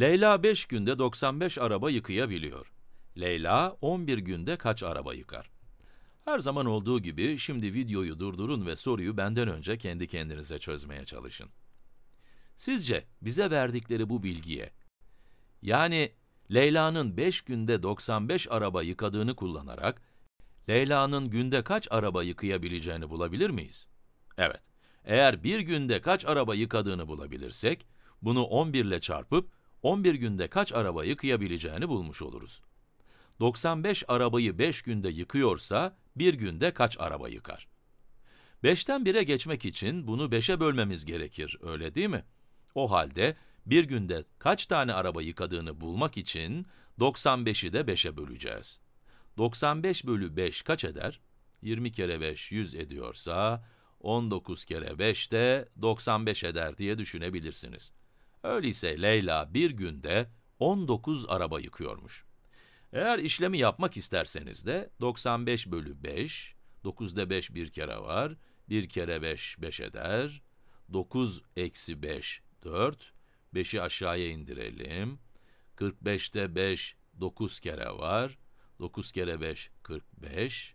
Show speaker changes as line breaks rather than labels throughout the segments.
Leyla 5 günde 95 araba yıkayabiliyor. Leyla 11 günde kaç araba yıkar? Her zaman olduğu gibi şimdi videoyu durdurun ve soruyu benden önce kendi kendinize çözmeye çalışın. Sizce bize verdikleri bu bilgiye, yani Leyla'nın 5 günde 95 araba yıkadığını kullanarak, Leyla'nın günde kaç araba yıkayabileceğini bulabilir miyiz? Evet, eğer bir günde kaç araba yıkadığını bulabilirsek, bunu 11 ile çarpıp 11 günde kaç araba yıkayabileceğini bulmuş oluruz. 95 arabayı 5 günde yıkıyorsa, 1 günde kaç araba yıkar? 5'ten 1'e geçmek için bunu 5'e bölmemiz gerekir, öyle değil mi? O halde bir günde kaç tane araba yıkadığını bulmak için 95'i de 5'e böleceğiz. 95 bölü 5 kaç eder? 20 kere 5 100 ediyorsa, 19 kere 5 de 95 eder diye düşünebilirsiniz. Öyleyse Leyla bir günde 19 araba yıkıyormuş. Eğer işlemi yapmak isterseniz de 95 bölü 5, 9'da 5 bir kere var, 1 kere 5 5 eder, 9 eksi 5 4, 5'i aşağıya indirelim, 45'te 5 9 kere var, 9 kere 5 45,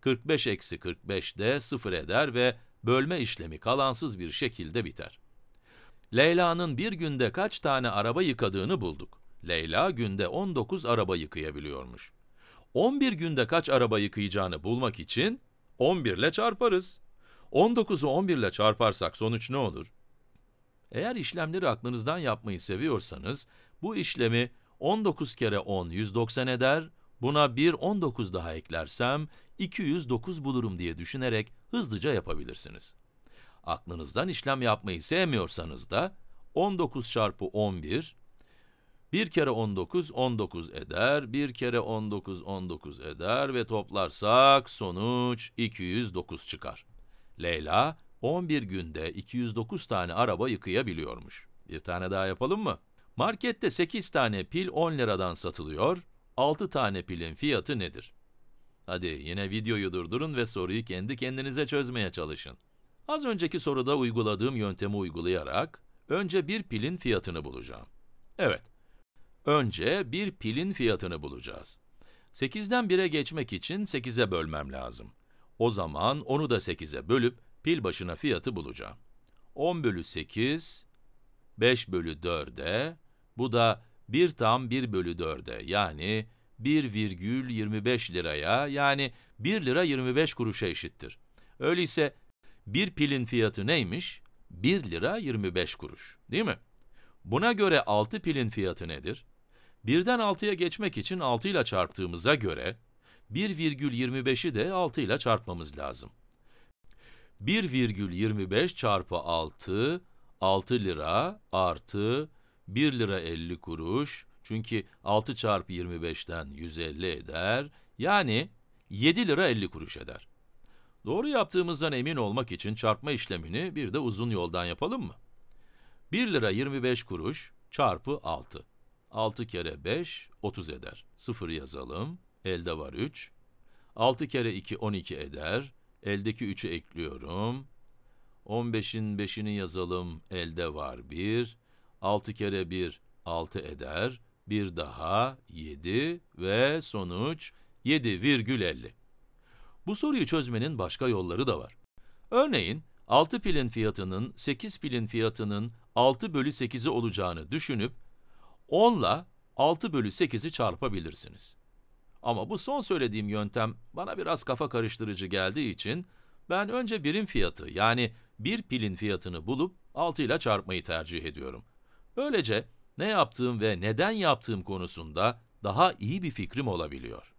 45 eksi 45 de 0 eder ve bölme işlemi kalansız bir şekilde biter. Leyla'nın bir günde kaç tane araba yıkadığını bulduk. Leyla günde 19 araba yıkayabiliyormuş. 11 günde kaç araba yıkayacağını bulmak için 11 ile çarparız. 19'u 11 ile çarparsak sonuç ne olur? Eğer işlemleri aklınızdan yapmayı seviyorsanız, bu işlemi 19 kere 10 190 eder, buna bir 19 daha eklersem 209 bulurum diye düşünerek hızlıca yapabilirsiniz. Aklınızdan işlem yapmayı sevmiyorsanız da 19 çarpı 11, 1 kere 19, 19 eder, 1 kere 19, 19 eder ve toplarsak sonuç 209 çıkar. Leyla 11 günde 209 tane araba yıkayabiliyormuş. Bir tane daha yapalım mı? Markette 8 tane pil 10 liradan satılıyor, 6 tane pilin fiyatı nedir? Hadi yine videoyu durdurun ve soruyu kendi kendinize çözmeye çalışın. Az önceki soruda uyguladığım yöntemi uygulayarak önce bir pilin fiyatını bulacağım. Evet, önce bir pilin fiyatını bulacağız. 8'den 1'e geçmek için 8'e bölmem lazım. O zaman onu da 8'e bölüp pil başına fiyatı bulacağım. 10 bölü 8, 5 bölü 4'e, bu da 1 tam 1 bölü 4'e yani 1,25 liraya yani 1 lira 25 kuruşa eşittir. Öyleyse bir pilin fiyatı neymiş? 1 lira 25 kuruş, değil mi? Buna göre 6 pilin fiyatı nedir? 1'den 6'ya geçmek için 6 ile çarptığımıza göre 1,25'i de 6 ile çarpmamız lazım. 1,25 çarpı 6, 6 lira artı 1 lira 50 kuruş. Çünkü 6 çarpı 25'ten 150 eder. Yani 7 lira 50 kuruş eder. Doğru yaptığımızdan emin olmak için çarpma işlemini bir de uzun yoldan yapalım mı? 1 lira 25 kuruş çarpı 6. 6 kere 5, 30 eder. 0 yazalım, elde var 3. 6 kere 2, 12 eder. Eldeki 3'ü ekliyorum. 15'in 5'ini yazalım, elde var 1. 6 kere 1, 6 eder. 1 daha 7 ve sonuç 7,50. Bu soruyu çözmenin başka yolları da var. Örneğin 6 pilin fiyatının 8 pilin fiyatının 6 bölü 8'i olacağını düşünüp 10 ile 6 bölü 8'i çarpabilirsiniz. Ama bu son söylediğim yöntem bana biraz kafa karıştırıcı geldiği için ben önce birim fiyatı yani bir pilin fiyatını bulup 6 ile çarpmayı tercih ediyorum. Böylece ne yaptığım ve neden yaptığım konusunda daha iyi bir fikrim olabiliyor.